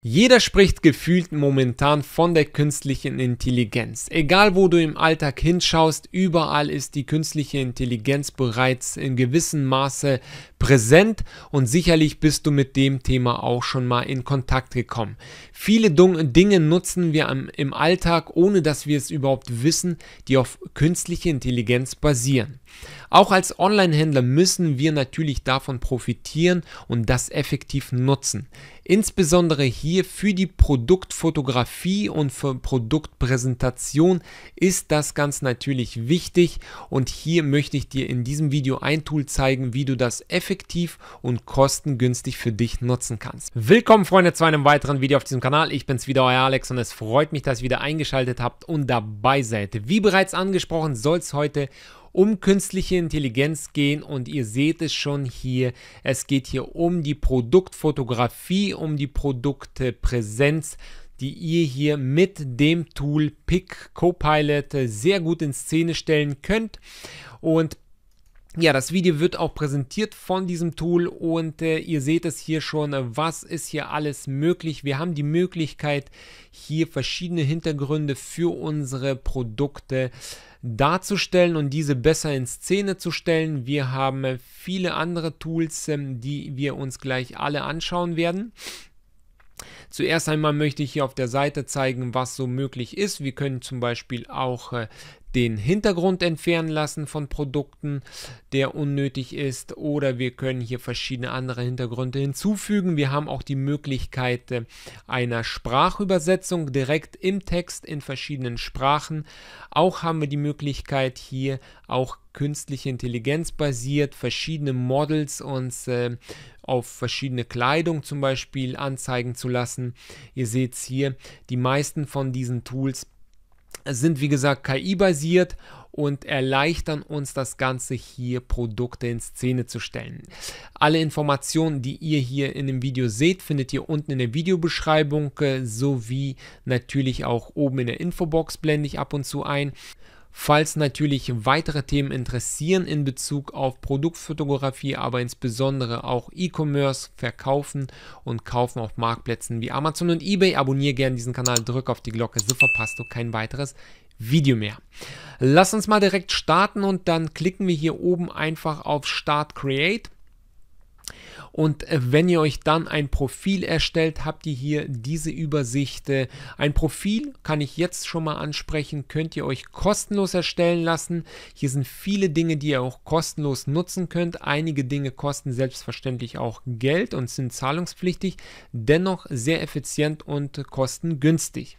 Jeder spricht gefühlt momentan von der künstlichen Intelligenz. Egal wo du im Alltag hinschaust, überall ist die künstliche Intelligenz bereits in gewissem Maße präsent und sicherlich bist du mit dem Thema auch schon mal in Kontakt gekommen. Viele Dinge nutzen wir im Alltag, ohne dass wir es überhaupt wissen, die auf künstliche Intelligenz basieren. Auch als Online-Händler müssen wir natürlich davon profitieren und das effektiv nutzen. Insbesondere hier für die Produktfotografie und für Produktpräsentation ist das ganz natürlich wichtig und hier möchte ich dir in diesem Video ein Tool zeigen, wie du das effektiv effektiv und kostengünstig für dich nutzen kannst. Willkommen Freunde zu einem weiteren Video auf diesem Kanal. Ich bin's wieder, euer Alex und es freut mich, dass ihr wieder eingeschaltet habt und dabei seid. Wie bereits angesprochen, soll es heute um künstliche Intelligenz gehen und ihr seht es schon hier, es geht hier um die Produktfotografie, um die Produktpräsenz die ihr hier mit dem Tool Pick Copilot sehr gut in Szene stellen könnt. Und ja, das Video wird auch präsentiert von diesem Tool und äh, ihr seht es hier schon, was ist hier alles möglich. Wir haben die Möglichkeit, hier verschiedene Hintergründe für unsere Produkte darzustellen und diese besser in Szene zu stellen. Wir haben viele andere Tools, ähm, die wir uns gleich alle anschauen werden. Zuerst einmal möchte ich hier auf der Seite zeigen, was so möglich ist. Wir können zum Beispiel auch äh, den Hintergrund entfernen lassen von Produkten, der unnötig ist, oder wir können hier verschiedene andere Hintergründe hinzufügen. Wir haben auch die Möglichkeit äh, einer Sprachübersetzung direkt im Text in verschiedenen Sprachen. Auch haben wir die Möglichkeit hier auch künstliche Intelligenz basiert, verschiedene Models uns äh, auf verschiedene Kleidung zum Beispiel anzeigen zu lassen. Ihr seht es hier, die meisten von diesen Tools sind wie gesagt KI-basiert und erleichtern uns das Ganze hier Produkte in Szene zu stellen. Alle Informationen, die ihr hier in dem Video seht, findet ihr unten in der Videobeschreibung äh, sowie natürlich auch oben in der Infobox blende ich ab und zu ein. Falls natürlich weitere Themen interessieren in Bezug auf Produktfotografie, aber insbesondere auch E-Commerce, Verkaufen und Kaufen auf Marktplätzen wie Amazon und eBay, abonniere gerne diesen Kanal, drück auf die Glocke, so verpasst du kein weiteres Video mehr. Lass uns mal direkt starten und dann klicken wir hier oben einfach auf Start Create. Und äh, wenn ihr euch dann ein Profil erstellt, habt ihr hier diese Übersicht. Ein Profil kann ich jetzt schon mal ansprechen, könnt ihr euch kostenlos erstellen lassen. Hier sind viele Dinge, die ihr auch kostenlos nutzen könnt. Einige Dinge kosten selbstverständlich auch Geld und sind zahlungspflichtig, dennoch sehr effizient und kostengünstig.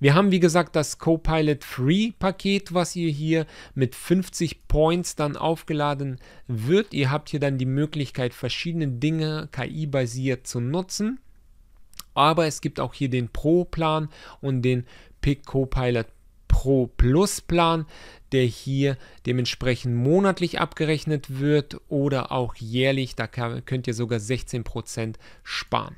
Wir haben wie gesagt das Copilot Free Paket, was ihr hier mit 50 Points dann aufgeladen wird. Ihr habt hier dann die Möglichkeit, verschiedene Dinge KI-basiert zu nutzen. Aber es gibt auch hier den Pro-Plan und den Pick Copilot Pro Plus Plan, der hier dementsprechend monatlich abgerechnet wird oder auch jährlich. Da könnt ihr sogar 16% sparen.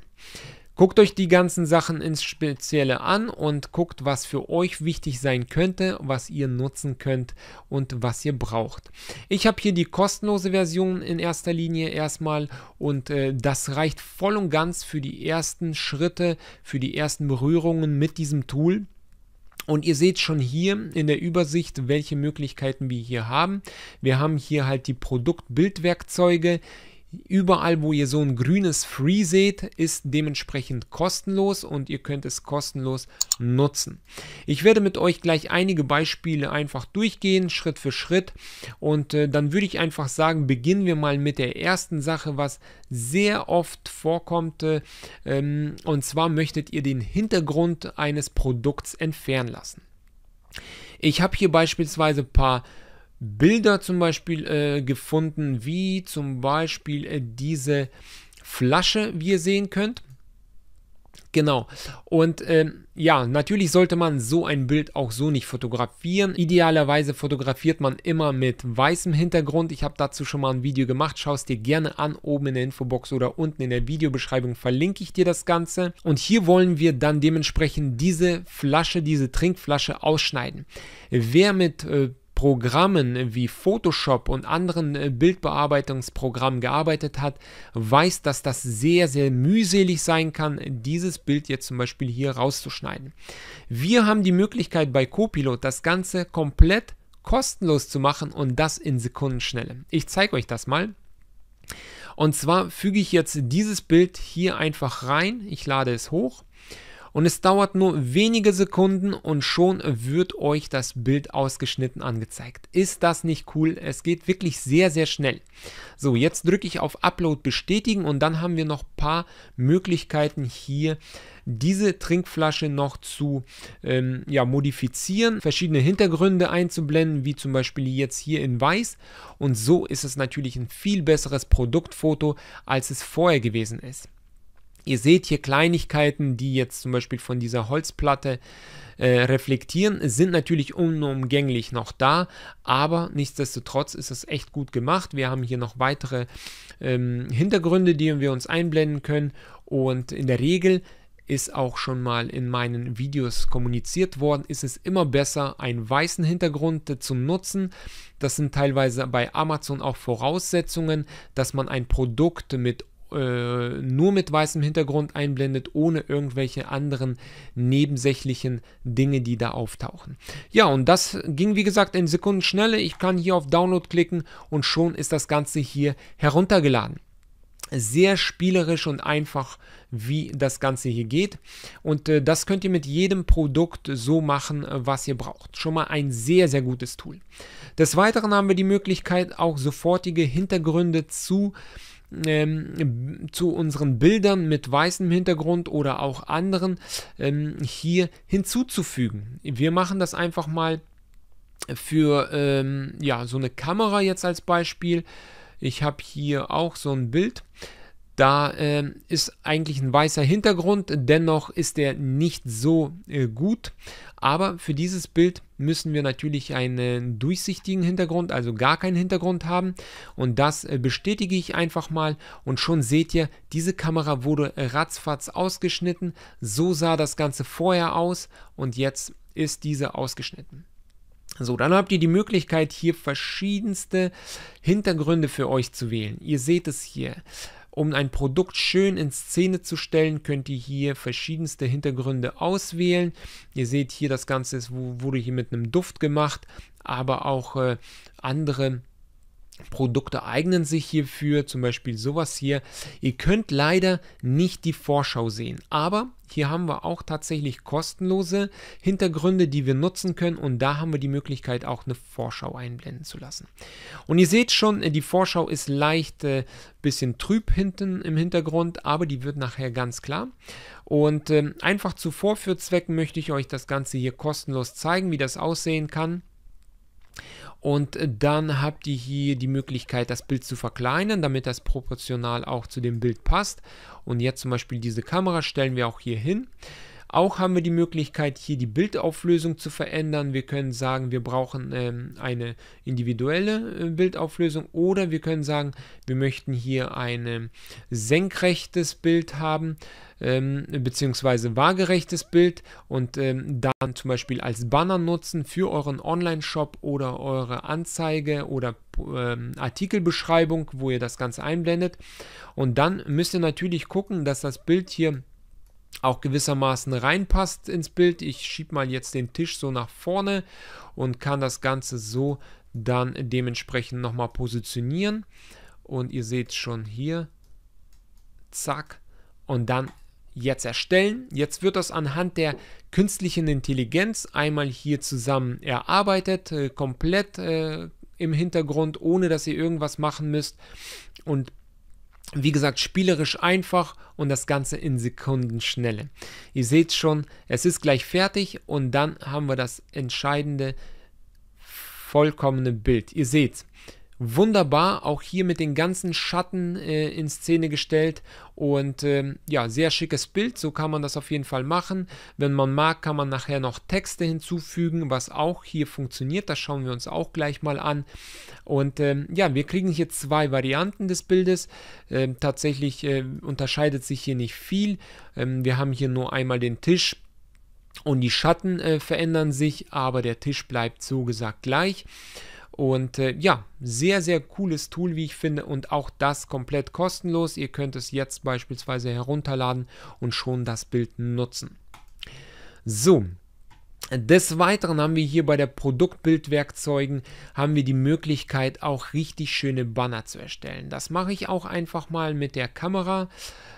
Guckt euch die ganzen Sachen ins Spezielle an und guckt, was für euch wichtig sein könnte, was ihr nutzen könnt und was ihr braucht. Ich habe hier die kostenlose Version in erster Linie erstmal und äh, das reicht voll und ganz für die ersten Schritte, für die ersten Berührungen mit diesem Tool. Und ihr seht schon hier in der Übersicht, welche Möglichkeiten wir hier haben. Wir haben hier halt die Produktbildwerkzeuge. Überall, wo ihr so ein grünes Free seht, ist dementsprechend kostenlos und ihr könnt es kostenlos nutzen. Ich werde mit euch gleich einige Beispiele einfach durchgehen, Schritt für Schritt. Und äh, dann würde ich einfach sagen, beginnen wir mal mit der ersten Sache, was sehr oft vorkommt. Äh, ähm, und zwar möchtet ihr den Hintergrund eines Produkts entfernen lassen. Ich habe hier beispielsweise ein paar Bilder zum Beispiel äh, gefunden, wie zum Beispiel äh, diese Flasche, wie ihr sehen könnt. Genau. Und äh, ja, natürlich sollte man so ein Bild auch so nicht fotografieren. Idealerweise fotografiert man immer mit weißem Hintergrund. Ich habe dazu schon mal ein Video gemacht. Schau es dir gerne an. Oben in der Infobox oder unten in der Videobeschreibung verlinke ich dir das Ganze. Und hier wollen wir dann dementsprechend diese Flasche, diese Trinkflasche ausschneiden. Wer mit äh, Programmen wie Photoshop und anderen äh, Bildbearbeitungsprogrammen gearbeitet hat, weiß, dass das sehr, sehr mühselig sein kann, dieses Bild jetzt zum Beispiel hier rauszuschneiden. Wir haben die Möglichkeit bei Copilot das Ganze komplett kostenlos zu machen und das in Sekundenschnelle. Ich zeige euch das mal. Und zwar füge ich jetzt dieses Bild hier einfach rein. Ich lade es hoch und es dauert nur wenige Sekunden und schon wird euch das Bild ausgeschnitten angezeigt. Ist das nicht cool? Es geht wirklich sehr, sehr schnell. So, jetzt drücke ich auf Upload bestätigen und dann haben wir noch ein paar Möglichkeiten hier diese Trinkflasche noch zu ähm, ja, modifizieren, verschiedene Hintergründe einzublenden, wie zum Beispiel jetzt hier in weiß. Und so ist es natürlich ein viel besseres Produktfoto, als es vorher gewesen ist. Ihr seht hier Kleinigkeiten, die jetzt zum Beispiel von dieser Holzplatte äh, reflektieren, sind natürlich unumgänglich noch da, aber nichtsdestotrotz ist es echt gut gemacht. Wir haben hier noch weitere ähm, Hintergründe, die wir uns einblenden können und in der Regel ist auch schon mal in meinen Videos kommuniziert worden, ist es immer besser, einen weißen Hintergrund zu nutzen. Das sind teilweise bei Amazon auch Voraussetzungen, dass man ein Produkt mit äh, nur mit weißem Hintergrund einblendet, ohne irgendwelche anderen nebensächlichen Dinge, die da auftauchen. Ja, und das ging wie gesagt in Sekundenschnelle. Ich kann hier auf Download klicken und schon ist das Ganze hier heruntergeladen sehr spielerisch und einfach, wie das Ganze hier geht. Und äh, das könnt ihr mit jedem Produkt so machen, äh, was ihr braucht. Schon mal ein sehr, sehr gutes Tool. Des Weiteren haben wir die Möglichkeit, auch sofortige Hintergründe zu äh, ähm, zu unseren Bildern mit weißem Hintergrund oder auch anderen ähm, hier hinzuzufügen. Wir machen das einfach mal für ähm, ja, so eine Kamera jetzt als Beispiel. Ich habe hier auch so ein Bild. Da äh, ist eigentlich ein weißer Hintergrund, dennoch ist er nicht so äh, gut. Aber für dieses Bild müssen wir natürlich einen durchsichtigen Hintergrund, also gar keinen Hintergrund haben. Und das äh, bestätige ich einfach mal. Und schon seht ihr, diese Kamera wurde ratzfatz ausgeschnitten. So sah das Ganze vorher aus und jetzt ist diese ausgeschnitten. So, dann habt ihr die Möglichkeit, hier verschiedenste Hintergründe für euch zu wählen. Ihr seht es hier. Um ein Produkt schön in Szene zu stellen, könnt ihr hier verschiedenste Hintergründe auswählen. Ihr seht hier, das Ganze ist, wurde hier mit einem Duft gemacht, aber auch äh, andere Produkte eignen sich hierfür, zum Beispiel sowas hier. Ihr könnt leider nicht die Vorschau sehen, aber hier haben wir auch tatsächlich kostenlose Hintergründe, die wir nutzen können und da haben wir die Möglichkeit auch eine Vorschau einblenden zu lassen. Und ihr seht schon, äh, die Vorschau ist leicht äh, bisschen trüb hinten im Hintergrund, aber die wird nachher ganz klar. Und äh, einfach zuvor für Zwecken möchte ich euch das Ganze hier kostenlos zeigen, wie das aussehen kann. Und äh, dann habt ihr hier die Möglichkeit, das Bild zu verkleinern, damit das proportional auch zu dem Bild passt. Und jetzt zum Beispiel diese Kamera stellen wir auch hier hin. Auch haben wir die Möglichkeit, hier die Bildauflösung zu verändern. Wir können sagen, wir brauchen ähm, eine individuelle äh, Bildauflösung oder wir können sagen, wir möchten hier ein ähm, senkrechtes Bild haben ähm, beziehungsweise waagerechtes Bild und ähm, dann zum Beispiel als Banner nutzen für euren Online-Shop oder eure Anzeige oder ähm, Artikelbeschreibung, wo ihr das Ganze einblendet. Und dann müsst ihr natürlich gucken, dass das Bild hier auch gewissermaßen reinpasst ins Bild. Ich schiebe mal jetzt den Tisch so nach vorne und kann das Ganze so dann dementsprechend nochmal positionieren. Und ihr seht schon hier, zack, und dann jetzt erstellen. Jetzt wird das anhand der künstlichen Intelligenz einmal hier zusammen erarbeitet, äh, komplett äh, im Hintergrund, ohne dass ihr irgendwas machen müsst. Und wie gesagt, spielerisch einfach und das Ganze in Sekundenschnelle. Ihr seht schon, es ist gleich fertig und dann haben wir das entscheidende, vollkommene Bild. Ihr seht, wunderbar, auch hier mit den ganzen Schatten äh, in Szene gestellt und ähm, ja, sehr schickes Bild, so kann man das auf jeden Fall machen. Wenn man mag, kann man nachher noch Texte hinzufügen, was auch hier funktioniert, das schauen wir uns auch gleich mal an. Und ähm, ja, wir kriegen hier zwei Varianten des Bildes, ähm, tatsächlich äh, unterscheidet sich hier nicht viel. Ähm, wir haben hier nur einmal den Tisch, und die Schatten äh, verändern sich, aber der Tisch bleibt so gesagt gleich. Und äh, ja, sehr, sehr cooles Tool, wie ich finde. Und auch das komplett kostenlos. Ihr könnt es jetzt beispielsweise herunterladen und schon das Bild nutzen. So, des Weiteren haben wir hier bei der Produktbildwerkzeugen haben wir die Möglichkeit auch richtig schöne Banner zu erstellen. Das mache ich auch einfach mal mit der Kamera.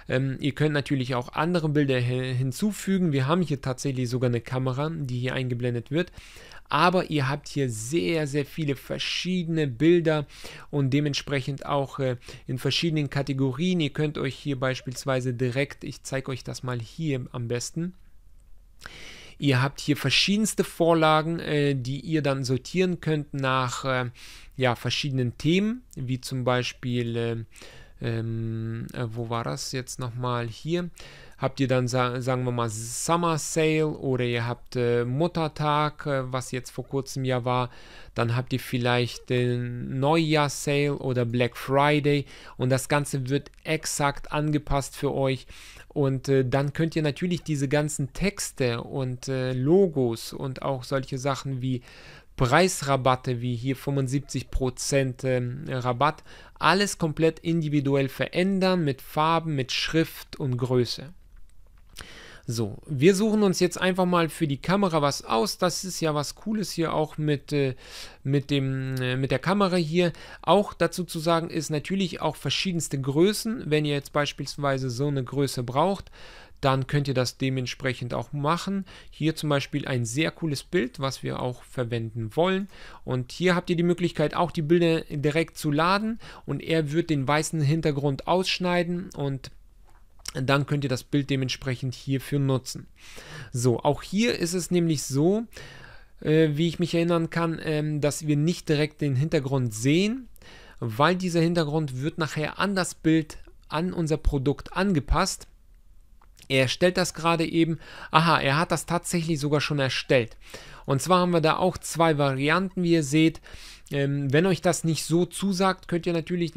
Ähm, ihr könnt natürlich auch andere Bilder hinzufügen. Wir haben hier tatsächlich sogar eine Kamera, die hier eingeblendet wird aber ihr habt hier sehr, sehr viele verschiedene Bilder und dementsprechend auch äh, in verschiedenen Kategorien. Ihr könnt euch hier beispielsweise direkt, ich zeige euch das mal hier am besten, Ihr habt hier verschiedenste Vorlagen, äh, die ihr dann sortieren könnt nach äh, ja, verschiedenen Themen, wie zum Beispiel äh, ähm, äh, wo war das jetzt nochmal hier? Habt ihr dann, sa sagen wir mal, Summer Sale oder ihr habt äh, Muttertag, äh, was jetzt vor kurzem ja war. Dann habt ihr vielleicht den Neujahr Sale oder Black Friday und das Ganze wird exakt angepasst für euch. Und äh, dann könnt ihr natürlich diese ganzen Texte und äh, Logos und auch solche Sachen wie Preisrabatte wie hier 75% ähm, Rabatt, alles komplett individuell verändern mit Farben, mit Schrift und Größe. So, wir suchen uns jetzt einfach mal für die Kamera was aus. Das ist ja was Cooles hier auch mit, äh, mit, dem, äh, mit der Kamera hier. Auch dazu zu sagen ist natürlich auch verschiedenste Größen. Wenn ihr jetzt beispielsweise so eine Größe braucht, dann könnt ihr das dementsprechend auch machen. Hier zum Beispiel ein sehr cooles Bild, was wir auch verwenden wollen. Und hier habt ihr die Möglichkeit, auch die Bilder direkt zu laden und er wird den weißen Hintergrund ausschneiden und dann könnt ihr das Bild dementsprechend hierfür nutzen. So, auch hier ist es nämlich so, äh, wie ich mich erinnern kann, ähm, dass wir nicht direkt den Hintergrund sehen, weil dieser Hintergrund wird nachher an das Bild, an unser Produkt angepasst. Er erstellt das gerade eben. Aha, er hat das tatsächlich sogar schon erstellt. Und zwar haben wir da auch zwei Varianten, wie ihr seht. Ähm, wenn euch das nicht so zusagt, könnt ihr natürlich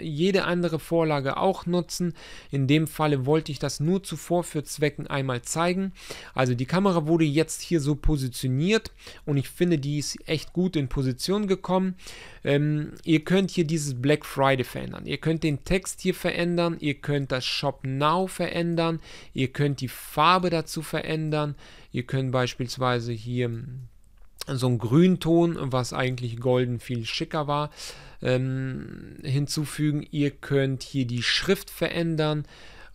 jede andere Vorlage auch nutzen. In dem Falle wollte ich das nur zuvor für Zwecken einmal zeigen. Also die Kamera wurde jetzt hier so positioniert und ich finde, die ist echt gut in Position gekommen. Ähm, ihr könnt hier dieses Black Friday verändern. Ihr könnt den Text hier verändern. Ihr könnt das Shop Now verändern. Ihr könnt die Farbe dazu verändern. Ihr könnt beispielsweise hier so einen Grünton, was eigentlich golden viel schicker war, ähm, hinzufügen. Ihr könnt hier die Schrift verändern,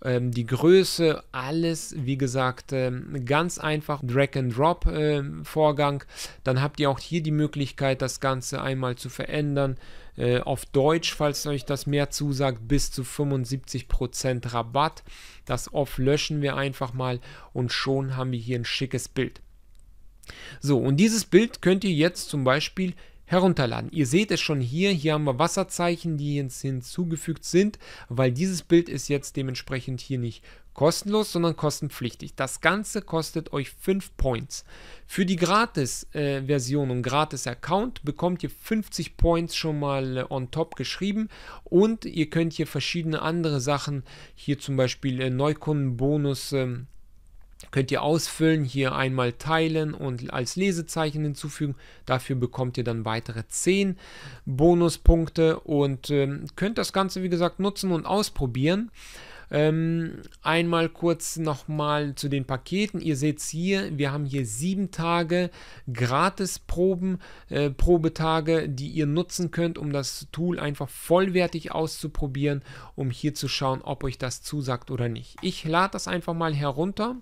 ähm, die Größe, alles, wie gesagt, ähm, ganz einfach Drag-and-Drop-Vorgang. Ähm, äh, Dann habt ihr auch hier die Möglichkeit, das Ganze einmal zu verändern. Äh, auf Deutsch, falls euch das mehr zusagt, bis zu 75% Rabatt. Das Off löschen wir einfach mal und schon haben wir hier ein schickes Bild. So, und dieses Bild könnt ihr jetzt zum Beispiel herunterladen. Ihr seht es schon hier, hier haben wir Wasserzeichen, die jetzt hinzugefügt sind, weil dieses Bild ist jetzt dementsprechend hier nicht kostenlos, sondern kostenpflichtig. Das Ganze kostet euch 5 Points. Für die Gratis-Version äh, und Gratis-Account bekommt ihr 50 Points schon mal äh, on top geschrieben und ihr könnt hier verschiedene andere Sachen, hier zum Beispiel äh, Neukundenbonus, ähm, könnt ihr ausfüllen, hier einmal teilen und als Lesezeichen hinzufügen. Dafür bekommt ihr dann weitere 10 Bonuspunkte und ähm, könnt das Ganze, wie gesagt, nutzen und ausprobieren. Ähm, einmal kurz nochmal zu den Paketen. Ihr seht es hier, wir haben hier sieben Tage Gratisproben, äh, Probetage, die ihr nutzen könnt, um das Tool einfach vollwertig auszuprobieren, um hier zu schauen, ob euch das zusagt oder nicht. Ich lade das einfach mal herunter.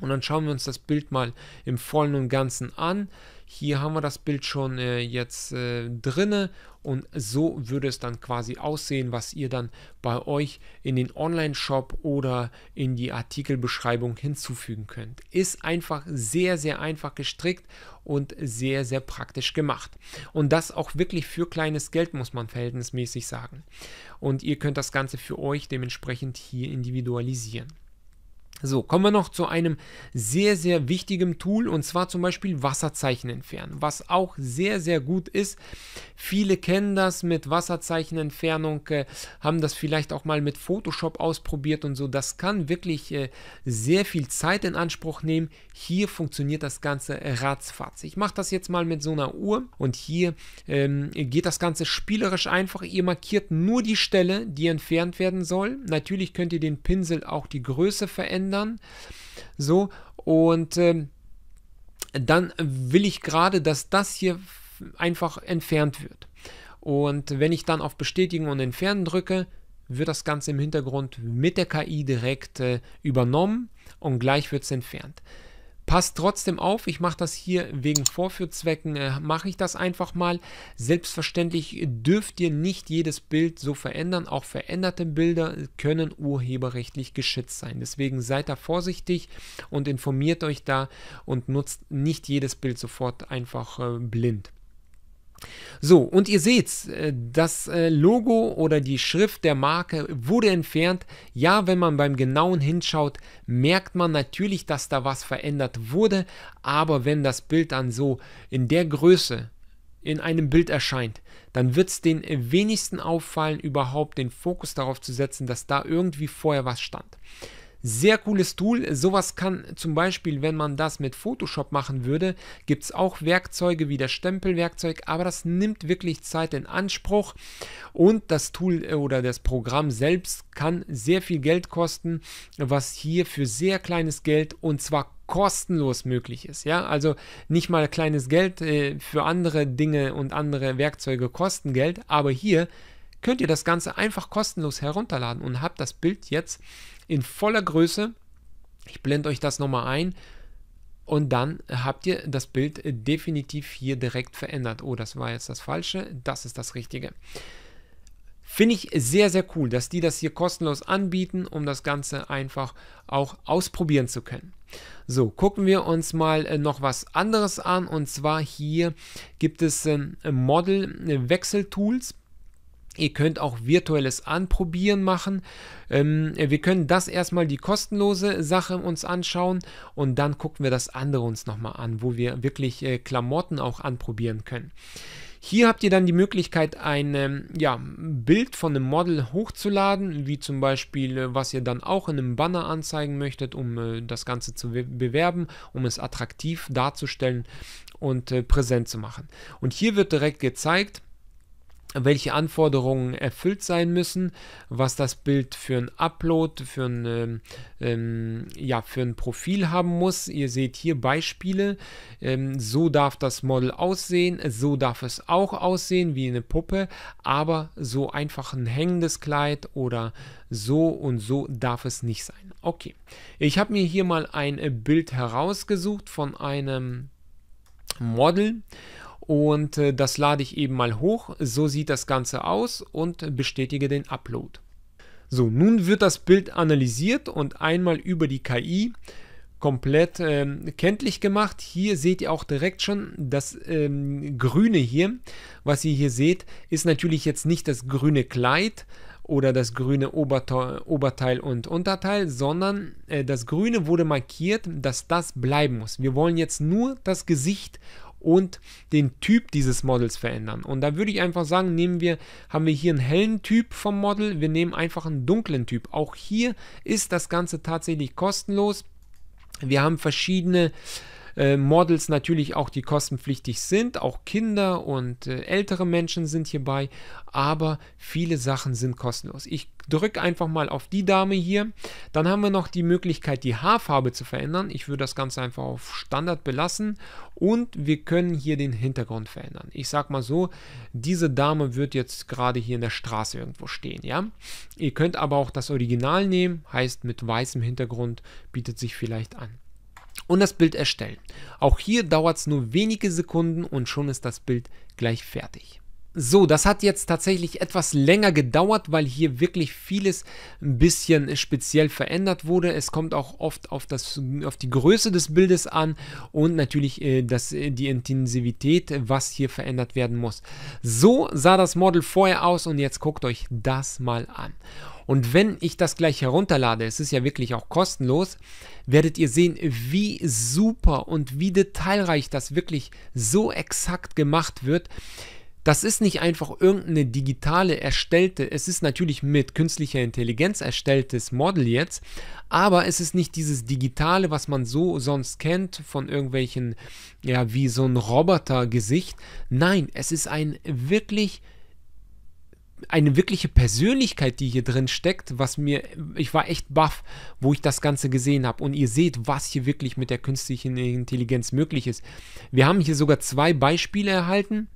Und dann schauen wir uns das Bild mal im Vollen und Ganzen an. Hier haben wir das Bild schon äh, jetzt äh, drinne und so würde es dann quasi aussehen, was ihr dann bei euch in den Online-Shop oder in die Artikelbeschreibung hinzufügen könnt. Ist einfach sehr, sehr einfach gestrickt und sehr, sehr praktisch gemacht. Und das auch wirklich für kleines Geld, muss man verhältnismäßig sagen. Und ihr könnt das Ganze für euch dementsprechend hier individualisieren. So, kommen wir noch zu einem sehr, sehr wichtigen Tool und zwar zum Beispiel Wasserzeichen entfernen, was auch sehr, sehr gut ist. Viele kennen das mit Wasserzeichenentfernung, äh, haben das vielleicht auch mal mit Photoshop ausprobiert und so. Das kann wirklich äh, sehr viel Zeit in Anspruch nehmen. Hier funktioniert das Ganze ratzfatz. Ich mache das jetzt mal mit so einer Uhr und hier ähm, geht das Ganze spielerisch einfach. Ihr markiert nur die Stelle, die entfernt werden soll. Natürlich könnt ihr den Pinsel auch die Größe verändern ändern. So, und äh, dann will ich gerade, dass das hier einfach entfernt wird. Und wenn ich dann auf Bestätigen und Entfernen drücke, wird das Ganze im Hintergrund mit der KI direkt äh, übernommen und gleich wird es entfernt. Passt trotzdem auf, ich mache das hier wegen Vorführzwecken, äh, mache ich das einfach mal. Selbstverständlich dürft ihr nicht jedes Bild so verändern. Auch veränderte Bilder können urheberrechtlich geschützt sein. Deswegen seid da vorsichtig und informiert euch da und nutzt nicht jedes Bild sofort einfach äh, blind. So, und ihr seht, äh, das äh, Logo oder die Schrift der Marke wurde entfernt. Ja, wenn man beim genauen hinschaut, merkt man natürlich, dass da was verändert wurde, aber wenn das Bild dann so in der Größe in einem Bild erscheint, dann wird es den wenigsten auffallen, überhaupt den Fokus darauf zu setzen, dass da irgendwie vorher was stand. Sehr cooles Tool. Sowas kann zum Beispiel, wenn man das mit Photoshop machen würde, gibt es auch Werkzeuge wie das Stempelwerkzeug, aber das nimmt wirklich Zeit in Anspruch und das Tool äh, oder das Programm selbst kann sehr viel Geld kosten, was hier für sehr kleines Geld und zwar kostenlos möglich ist. Ja, also nicht mal kleines Geld äh, für andere Dinge und andere Werkzeuge kosten Geld, aber hier könnt ihr das Ganze einfach kostenlos herunterladen und habt das Bild jetzt in voller Größe. Ich blende euch das nochmal ein. Und dann habt ihr das Bild definitiv hier direkt verändert. Oh, das war jetzt das Falsche. Das ist das Richtige. Finde ich sehr, sehr cool, dass die das hier kostenlos anbieten, um das Ganze einfach auch ausprobieren zu können. So, gucken wir uns mal äh, noch was anderes an. Und zwar hier gibt es ähm, model wechsel tools Ihr könnt auch virtuelles Anprobieren machen. Ähm, wir können das erstmal die kostenlose Sache uns anschauen und dann gucken wir das andere uns nochmal an, wo wir wirklich äh, Klamotten auch anprobieren können. Hier habt ihr dann die Möglichkeit, ein ähm, ja, Bild von einem Model hochzuladen, wie zum Beispiel, äh, was ihr dann auch in einem Banner anzeigen möchtet, um äh, das Ganze zu bewerben, um es attraktiv darzustellen und äh, präsent zu machen. Und hier wird direkt gezeigt, welche Anforderungen erfüllt sein müssen, was das Bild für ein Upload, für ein, ähm, ähm, ja, für ein Profil haben muss. Ihr seht hier Beispiele. Ähm, so darf das Model aussehen, so darf es auch aussehen wie eine Puppe, aber so einfach ein hängendes Kleid oder so und so darf es nicht sein. Okay, ich habe mir hier mal ein Bild herausgesucht von einem Model und äh, das lade ich eben mal hoch. So sieht das Ganze aus und bestätige den Upload. So, nun wird das Bild analysiert und einmal über die KI komplett ähm, kenntlich gemacht. Hier seht ihr auch direkt schon das ähm, Grüne hier. Was ihr hier seht, ist natürlich jetzt nicht das grüne Kleid oder das grüne Oberteil, Oberteil und Unterteil, sondern äh, das Grüne wurde markiert, dass das bleiben muss. Wir wollen jetzt nur das Gesicht und den Typ dieses Models verändern. Und da würde ich einfach sagen, nehmen wir, haben wir hier einen hellen Typ vom Model, wir nehmen einfach einen dunklen Typ. Auch hier ist das Ganze tatsächlich kostenlos. Wir haben verschiedene äh, Models natürlich auch, die kostenpflichtig sind. Auch Kinder und äh, ältere Menschen sind hierbei, aber viele Sachen sind kostenlos. Ich drücke einfach mal auf die Dame hier. Dann haben wir noch die Möglichkeit, die Haarfarbe zu verändern. Ich würde das Ganze einfach auf Standard belassen und wir können hier den Hintergrund verändern. Ich sag mal so, diese Dame wird jetzt gerade hier in der Straße irgendwo stehen, ja? Ihr könnt aber auch das Original nehmen, heißt mit weißem Hintergrund bietet sich vielleicht an und das Bild erstellen. Auch hier dauert es nur wenige Sekunden und schon ist das Bild gleich fertig. So, das hat jetzt tatsächlich etwas länger gedauert, weil hier wirklich vieles ein bisschen speziell verändert wurde. Es kommt auch oft auf, das, auf die Größe des Bildes an und natürlich äh, das, äh, die Intensivität, was hier verändert werden muss. So sah das Model vorher aus und jetzt guckt euch das mal an. Und wenn ich das gleich herunterlade, es ist ja wirklich auch kostenlos, werdet ihr sehen, wie super und wie detailreich das wirklich so exakt gemacht wird. Das ist nicht einfach irgendeine digitale erstellte, es ist natürlich mit künstlicher Intelligenz erstelltes Model jetzt, aber es ist nicht dieses digitale, was man so sonst kennt von irgendwelchen, ja, wie so ein Robotergesicht. Nein, es ist ein wirklich eine wirkliche Persönlichkeit, die hier drin steckt, was mir, ich war echt baff, wo ich das Ganze gesehen habe. Und ihr seht, was hier wirklich mit der künstlichen Intelligenz möglich ist. Wir haben hier sogar zwei Beispiele erhalten.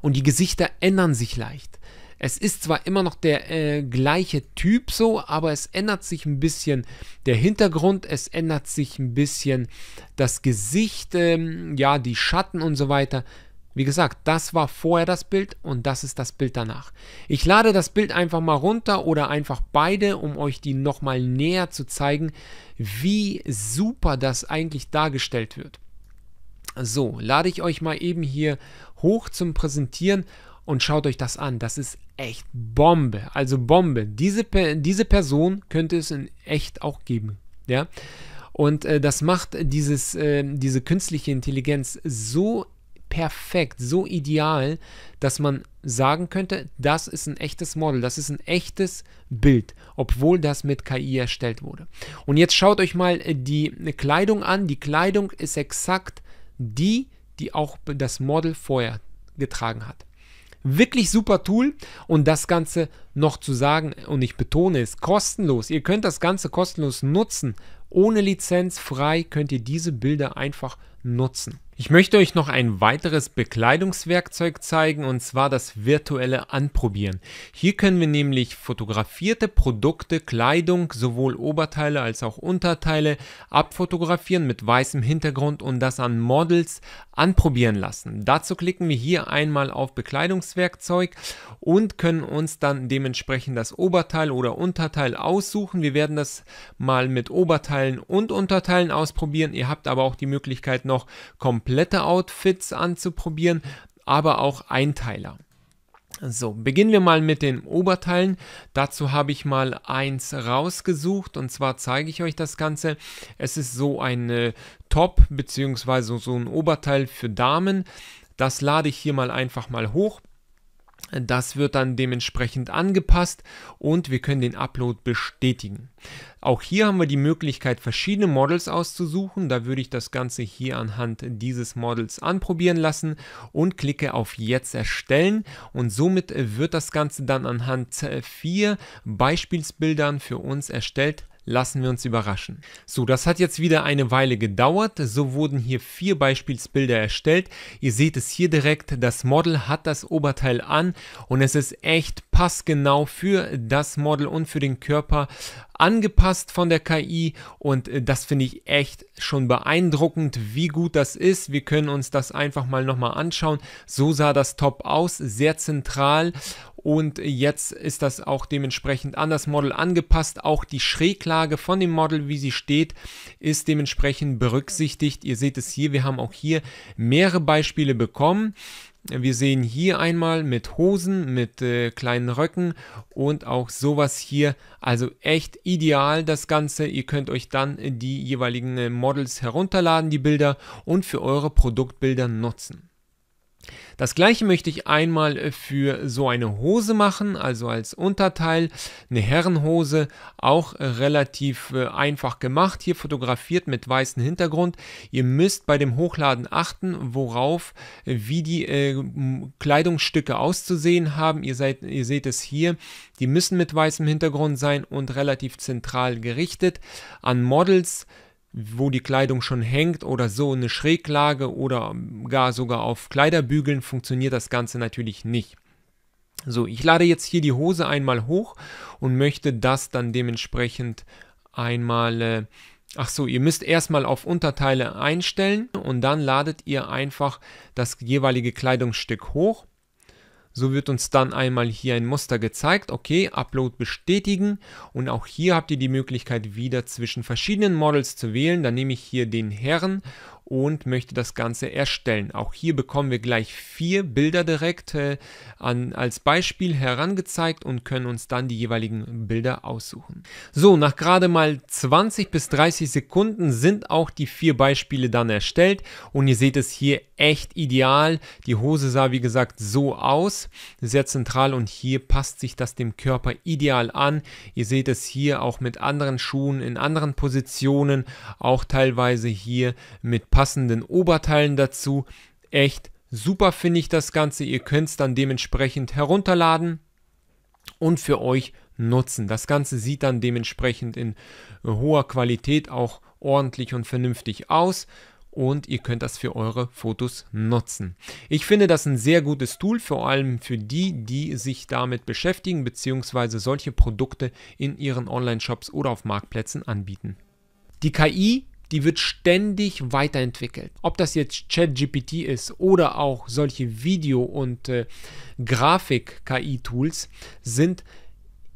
Und die Gesichter ändern sich leicht. Es ist zwar immer noch der äh, gleiche Typ so, aber es ändert sich ein bisschen der Hintergrund, es ändert sich ein bisschen das Gesicht, ähm, ja, die Schatten und so weiter. Wie gesagt, das war vorher das Bild und das ist das Bild danach. Ich lade das Bild einfach mal runter oder einfach beide, um euch die nochmal näher zu zeigen, wie super das eigentlich dargestellt wird. So, lade ich euch mal eben hier hoch zum Präsentieren und schaut euch das an. Das ist echt Bombe. Also Bombe. Diese, diese Person könnte es in echt auch geben. Ja. Und äh, das macht dieses, äh, diese künstliche Intelligenz so perfekt, so ideal, dass man sagen könnte, das ist ein echtes Model, das ist ein echtes Bild, obwohl das mit KI erstellt wurde. Und jetzt schaut euch mal äh, die Kleidung an. Die Kleidung ist exakt die, die auch das Model vorher getragen hat. Wirklich super Tool und das Ganze noch zu sagen, und ich betone es, kostenlos. Ihr könnt das Ganze kostenlos nutzen. Ohne Lizenz frei könnt ihr diese Bilder einfach nutzen. Ich möchte euch noch ein weiteres Bekleidungswerkzeug zeigen und zwar das virtuelle Anprobieren. Hier können wir nämlich fotografierte Produkte, Kleidung, sowohl Oberteile als auch Unterteile abfotografieren mit weißem Hintergrund und das an Models anprobieren lassen. Dazu klicken wir hier einmal auf Bekleidungswerkzeug und können uns dann dementsprechend das Oberteil oder Unterteil aussuchen. Wir werden das mal mit Oberteilen und Unterteilen ausprobieren. Ihr habt aber auch die Möglichkeit noch komplette Outfits anzuprobieren, aber auch Einteiler. So, beginnen wir mal mit den Oberteilen. Dazu habe ich mal eins rausgesucht und zwar zeige ich euch das Ganze. Es ist so ein Top bzw. so ein Oberteil für Damen. Das lade ich hier mal einfach mal hoch. Das wird dann dementsprechend angepasst und wir können den Upload bestätigen. Auch hier haben wir die Möglichkeit, verschiedene Models auszusuchen. Da würde ich das Ganze hier anhand dieses Models anprobieren lassen und klicke auf Jetzt erstellen. Und somit wird das Ganze dann anhand äh, vier Beispielsbildern für uns erstellt, lassen wir uns überraschen. So, das hat jetzt wieder eine Weile gedauert. So wurden hier vier Beispielsbilder erstellt. Ihr seht es hier direkt, das Model hat das Oberteil an und es ist echt passgenau für das Model und für den Körper angepasst von der KI und äh, das finde ich echt schon beeindruckend, wie gut das ist. Wir können uns das einfach mal nochmal anschauen. So sah das Top aus, sehr zentral und jetzt ist das auch dementsprechend an das Model angepasst. Auch die Schräglage von dem Model, wie sie steht, ist dementsprechend berücksichtigt. Ihr seht es hier, wir haben auch hier mehrere Beispiele bekommen. Wir sehen hier einmal mit Hosen, mit äh, kleinen Röcken und auch sowas hier. Also echt ideal das Ganze. Ihr könnt euch dann die jeweiligen äh, Models herunterladen, die Bilder und für eure Produktbilder nutzen. Das gleiche möchte ich einmal äh, für so eine Hose machen, also als Unterteil, eine Herrenhose, auch äh, relativ äh, einfach gemacht, hier fotografiert mit weißem Hintergrund. Ihr müsst bei dem Hochladen achten, worauf, wie die äh, Kleidungsstücke auszusehen haben. Ihr, seid, ihr seht es hier, die müssen mit weißem Hintergrund sein und relativ zentral gerichtet. An Models wo die Kleidung schon hängt oder so eine Schräglage oder gar sogar auf Kleiderbügeln funktioniert das Ganze natürlich nicht. So, ich lade jetzt hier die Hose einmal hoch und möchte das dann dementsprechend einmal äh, Ach so, ihr müsst erstmal auf Unterteile einstellen und dann ladet ihr einfach das jeweilige Kleidungsstück hoch. So wird uns dann einmal hier ein Muster gezeigt. Okay, Upload bestätigen. Und auch hier habt ihr die Möglichkeit wieder zwischen verschiedenen Models zu wählen. Dann nehme ich hier den Herren und möchte das Ganze erstellen. Auch hier bekommen wir gleich vier Bilder direkt äh, an, als Beispiel herangezeigt und können uns dann die jeweiligen Bilder aussuchen. So, nach gerade mal 20 bis 30 Sekunden sind auch die vier Beispiele dann erstellt und ihr seht es hier echt ideal. Die Hose sah wie gesagt so aus, sehr zentral und hier passt sich das dem Körper ideal an. Ihr seht es hier auch mit anderen Schuhen in anderen Positionen, auch teilweise hier mit passenden Oberteilen dazu. Echt super finde ich das Ganze. Ihr könnt es dann dementsprechend herunterladen und für euch nutzen. Das Ganze sieht dann dementsprechend in hoher Qualität auch ordentlich und vernünftig aus und ihr könnt das für eure Fotos nutzen. Ich finde das ein sehr gutes Tool, vor allem für die, die sich damit beschäftigen bzw. solche Produkte in ihren Online-Shops oder auf Marktplätzen anbieten. Die KI die wird ständig weiterentwickelt. Ob das jetzt ChatGPT ist oder auch solche Video- und äh, Grafik-KI-Tools sind,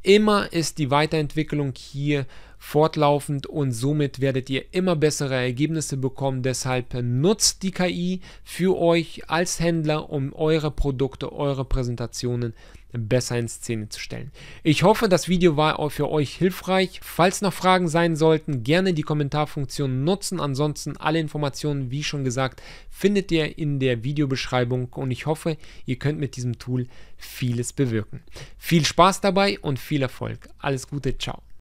immer ist die Weiterentwicklung hier fortlaufend und somit werdet ihr immer bessere Ergebnisse bekommen. Deshalb äh, nutzt die KI für euch als Händler, um eure Produkte, eure Präsentationen zu besser in Szene zu stellen. Ich hoffe, das Video war auch für euch hilfreich. Falls noch Fragen sein sollten, gerne die Kommentarfunktion nutzen. Ansonsten alle Informationen, wie schon gesagt, findet ihr in der Videobeschreibung und ich hoffe, ihr könnt mit diesem Tool vieles bewirken. Viel Spaß dabei und viel Erfolg. Alles Gute, ciao.